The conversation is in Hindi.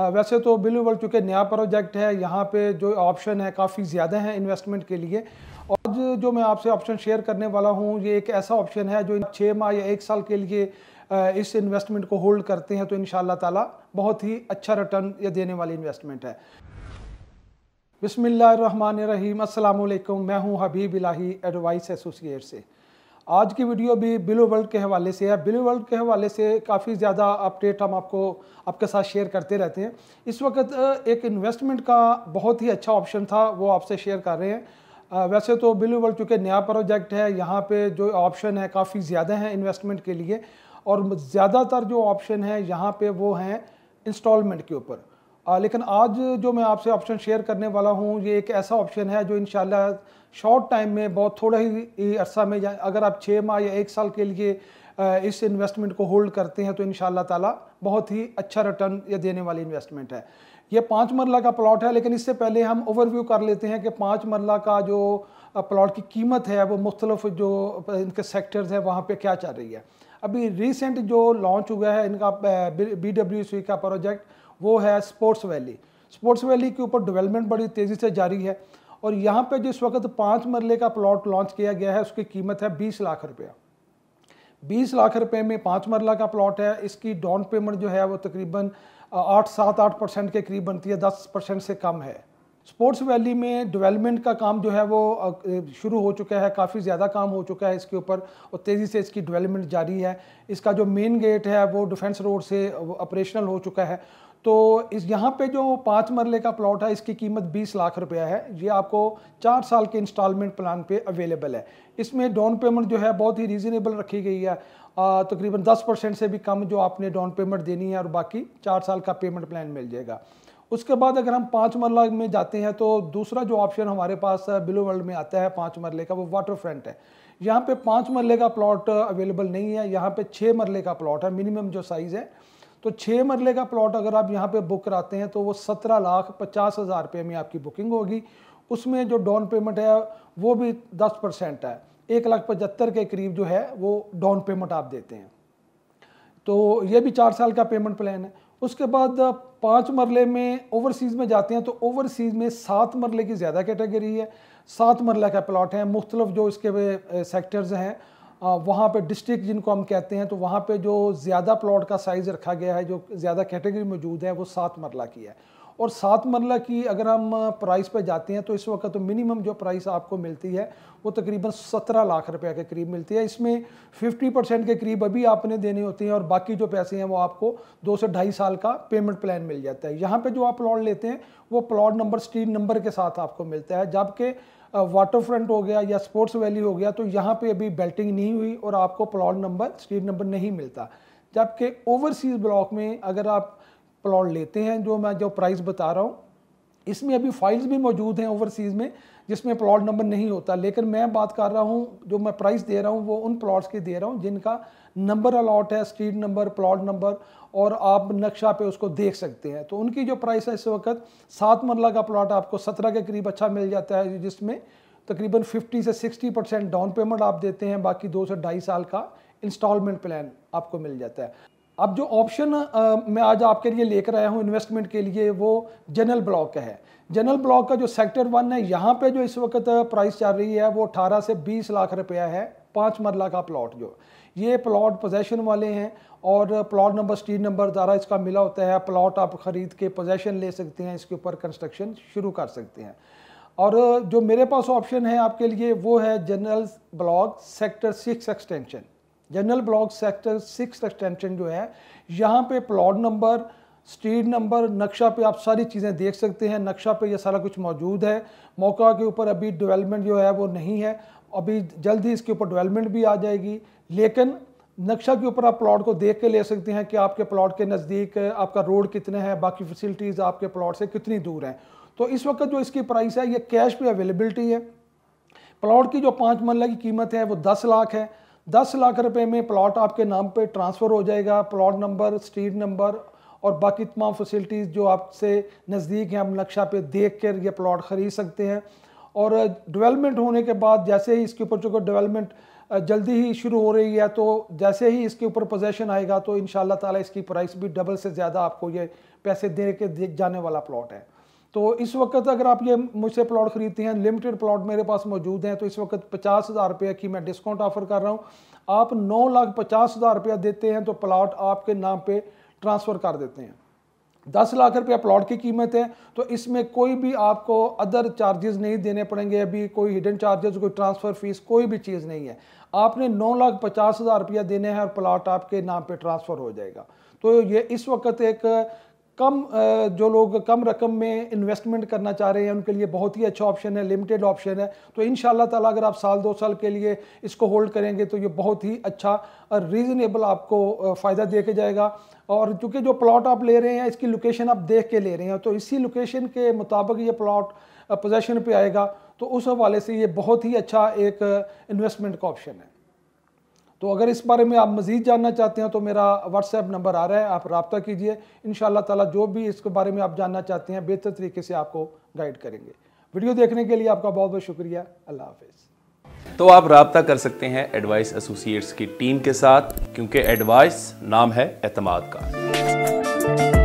वैसे तो बिलीवल चूँकि नया प्रोजेक्ट है यहाँ पे जो ऑप्शन है काफ़ी ज़्यादा है इन्वेस्टमेंट के लिए और जो मैं आपसे ऑप्शन शेयर करने वाला हूँ ये एक ऐसा ऑप्शन है जो छः माह या एक साल के लिए इस इन्वेस्टमेंट को होल्ड करते हैं तो इन ताला बहुत ही अच्छा रिटर्न ये देने वाली इन्वेस्टमेंट है बिसमीम अल्लाम मैं हूँ हबीब इलाही एडवाइस एसोसिएट से आज की वीडियो भी बिलो वर्ल्ड के हवाले से है बिलो वर्ल्ड के हवाले से काफ़ी ज़्यादा अपडेट हम आपको आपके साथ शेयर करते रहते हैं इस वक्त एक इन्वेस्टमेंट का बहुत ही अच्छा ऑप्शन था वो आपसे शेयर कर रहे हैं वैसे तो बिलो वर्ल्ड चूँकि नया प्रोजेक्ट है यहाँ पर जो ऑप्शन है काफ़ी ज़्यादा हैं इन्वेस्टमेंट के लिए और ज़्यादातर जो ऑप्शन है यहाँ पर वो हैं इंस्टॉलमेंट के ऊपर आ, लेकिन आज जो मैं आपसे ऑप्शन शेयर करने वाला हूँ ये एक ऐसा ऑप्शन है जो इन शॉर्ट टाइम में बहुत थोड़ा ही अरसा में अगर आप छः माह या एक साल के लिए इस इन्वेस्टमेंट को होल्ड करते हैं तो इन ताला बहुत ही अच्छा रिटर्न ये देने वाली इन्वेस्टमेंट है ये पाँच मरला का प्लॉट है लेकिन इससे पहले हम ओवरव्यू कर लेते हैं कि पाँच मरला का जो प्लॉट की कीमत है वो मुख्तलफ जो इनके सेक्टर्स हैं वहाँ पर क्या चल रही है अभी रिसेंट जो लॉन्च हुआ है इनका बी डब्ल्यू सी का प्रोजेक्ट वो है स्पोर्ट्स वैली स्पोर्ट्स वैली के ऊपर डेवलपमेंट बड़ी तेज़ी से जारी है और यहाँ पे जिस वक्त पाँच मरले का प्लॉट लॉन्च किया गया है उसकी कीमत है बीस लाख रुपया बीस लाख रुपये में पाँच मरला का प्लॉट है इसकी डाउन पेमेंट जो है वो तकरीबन आठ सात आठ परसेंट के करीब बनती है दस परसेंट से कम है स्पोर्ट्स वैली में डेवलपमेंट का काम जो है वो शुरू हो चुका है काफ़ी ज़्यादा काम हो चुका है इसके ऊपर और तेज़ी से इसकी डेवलपमेंट जारी है इसका जो मेन गेट है वो डिफेंस रोड से ऑपरेशनल हो चुका है तो इस यहाँ पे जो पाँच मरले का प्लॉट है इसकी कीमत 20 लाख रुपया है ये आपको चार साल के इंस्टॉलमेंट प्लान पे अवेलेबल है इसमें डाउन पेमेंट जो है बहुत ही रीज़नेबल रखी गई है तकरीबन तो 10 परसेंट से भी कम जो आपने डाउन पेमेंट देनी है और बाकी चार साल का पेमेंट प्लान मिल जाएगा उसके बाद अगर हम पाँच मरला में जाते हैं तो दूसरा जो ऑप्शन हमारे पास ब्लू uh, वर्ल्ड में आता है पाँच मरले का वो वाटर फ्रंट है यहाँ पे पाँच मरले का प्लॉट अवेलेबल uh, नहीं है यहाँ पे छः मरले का प्लॉट है मिनिमम जो साइज़ है तो छः मरले का प्लॉट अगर आप यहाँ पे बुक कराते हैं तो वो सत्रह लाख पचास हज़ार रुपये में आपकी बुकिंग होगी उसमें जो डाउन पेमेंट है वो भी दस परसेंट है एक लाख पचहत्तर के करीब जो है वो डाउन पेमेंट आप देते हैं तो ये भी चार साल का पेमेंट प्लान है उसके बाद पाँच मरले में ओवरसीज़ में जाते हैं तो ओवरसीज़ में सात मरले की ज़्यादा कैटेगरी है सात मरला का प्लाट है मुख्तलफ जो इसके सेक्टर्स हैं वहाँ पे डिस्ट्रिक्ट जिनको हम कहते हैं तो वहाँ पे जो ज़्यादा प्लॉट का साइज़ रखा गया है जो ज़्यादा कैटेगरी मौजूद है वो सात मरला की है और सात मरला की अगर हम प्राइस पर जाते हैं तो इस वक्त तो मिनिमम जो प्राइस आपको मिलती है वो तकरीबन सत्रह लाख रुपये के करीब मिलती है इसमें फिफ्टी परसेंट के करीब अभी आपने देने होते हैं और बाकी जो पैसे हैं वो आपको दो से ढाई साल का पेमेंट प्लान मिल जाता है यहाँ पर जो आप प्लॉट लेते हैं वो प्लॉट नंबर स्ट्रीट नंबर के साथ आपको मिलता है जबकि वाटर फ्रंट हो गया या स्पोर्ट्स वैली हो गया तो यहाँ पर अभी बेल्टिंग नहीं हुई और आपको प्लॉट नंबर स्ट्रीट नंबर नहीं मिलता जबकि ओवरसीज़ ब्लॉक में अगर आप प्लॉट लेते हैं जो मैं जो प्राइस बता रहा हूँ इसमें अभी फाइल्स भी मौजूद हैं ओवरसीज़ में जिसमें प्लॉट नंबर नहीं होता लेकिन मैं बात कर रहा हूँ जो मैं प्राइस दे रहा हूँ वो उन प्लॉट्स के दे रहा हूँ जिनका नंबर अलॉट है स्ट्रीट नंबर प्लॉट नंबर और आप नक्शा पे उसको देख सकते हैं तो उनकी जो प्राइस है इस वक्त सात मरला का प्लॉट आपको सत्रह के करीब अच्छा मिल जाता है जिसमें तकरीबन फिफ्टी से सिक्सटी परसेंट डाउन पेमेंट आप देते हैं बाकी दो से ढाई साल का इंस्टॉलमेंट प्लान आपको मिल जाता है अब जो ऑप्शन मैं आज आपके लिए लेकर आया हूँ इन्वेस्टमेंट के लिए वो जनरल ब्लॉक का है जनरल ब्लॉक का जो सेक्टर वन है यहाँ पे जो इस वक्त प्राइस चल रही है वो 18 से 20 लाख रुपया है पाँच मरला का प्लॉट जो ये प्लॉट पोजेशन वाले हैं और प्लॉट नंबर स्ट्रीट नंबर ज़्यादा इसका मिला होता है प्लॉट आप ख़रीद के पोजेशन ले सकते हैं इसके ऊपर कंस्ट्रक्शन शुरू कर सकते हैं और जो मेरे पास ऑप्शन है आपके लिए वो है general block sector six extension general block sector six extension जो है यहाँ पे प्लॉट नंबर स्ट्रीट नंबर नक्शा पे आप सारी चीज़ें देख सकते हैं नक्शा पे ये सारा कुछ मौजूद है मौका के ऊपर अभी डेवलपमेंट जो है वो नहीं है अभी जल्द ही इसके ऊपर डेवलपमेंट भी आ जाएगी लेकिन नक्शा के ऊपर आप प्लॉट को देख के ले सकते हैं कि आपके प्लॉट के नज़दीक आपका रोड कितने हैं बाकी फैसिलिटीज़ आपके प्लॉट से कितनी दूर हैं तो इस वक्त जो इसकी प्राइस है ये कैश पे अवेलेबिलिटी है प्लॉट की जो पाँच मरला की कीमत है वो दस लाख है दस लाख रुपए में प्लॉट आपके नाम पे ट्रांसफ़र हो जाएगा प्लॉट नंबर स्ट्रीट नंबर और बाकी तमाम फैसिलिटीज़ जो आपसे नज़दीक हैं आप नक्शा पे देख कर ये प्लॉट ख़रीद सकते हैं और डेवलपमेंट होने के बाद जैसे ही इसके ऊपर चूँकि डेवलपमेंट जल्दी ही शुरू हो रही है तो जैसे ही इसके ऊपर पोजेशन आएगा तो इन ताला इसकी प्राइस भी डबल से ज़्यादा आपको ये पैसे दे के जाने वाला प्लॉट है तो इस वक्त अगर आप ये मुझसे प्लॉट ख़रीदते हैं लिमिटेड प्लॉट मेरे पास मौजूद हैं तो इस वक्त पचास हज़ार रुपये की मैं डिस्काउंट ऑफ़र कर रहा हूँ आप नौ लाख पचास हज़ार रुपया देते हैं तो प्लाट आपके नाम पे ट्रांसफ़र कर देते हैं दस लाख रुपया प्लॉट की कीमत है तो इसमें कोई भी आपको अदर चार्जेस नहीं देने पड़ेंगे अभी कोई हिडन चार्जेस कोई ट्रांसफ़र फीस कोई भी चीज़ नहीं है आपने नौ लाख पचास हज़ार रुपया देने हैं और प्लाट आपके नाम पे ट्रांसफ़र हो जाएगा तो ये इस वक्त एक कम जो लोग कम रकम में इन्वेस्टमेंट करना चाह रहे हैं उनके लिए बहुत ही अच्छा ऑप्शन है लिमिटेड ऑप्शन है तो इन ताला अगर आप साल दो साल के लिए इसको होल्ड करेंगे तो ये बहुत ही अच्छा और रीज़नेबल आपको फ़ायदा के जाएगा और चूँकि जो प्लॉट आप ले रहे हैं इसकी लोकेशन आप देख के ले रहे हैं तो इसी लोकेशन के मुताबिक ये प्लाट पोजेशन पर आएगा तो उस हवाले से ये बहुत ही अच्छा एक इन्वेस्टमेंट का ऑप्शन है तो अगर इस बारे में आप मज़ीद जानना चाहते हैं तो मेरा व्हाट्सएप नंबर आ रहा है आप रबता कीजिए इन ताला जो भी इसके बारे में आप जानना चाहते हैं बेहतर तरीके से आपको गाइड करेंगे वीडियो देखने के लिए आपका बहुत बहुत शुक्रिया अल्लाह हाफिज़ तो आप रबता कर सकते हैं एडवाइस एसोसिएट्स की टीम के साथ क्योंकि एडवाइस नाम है अतमाद का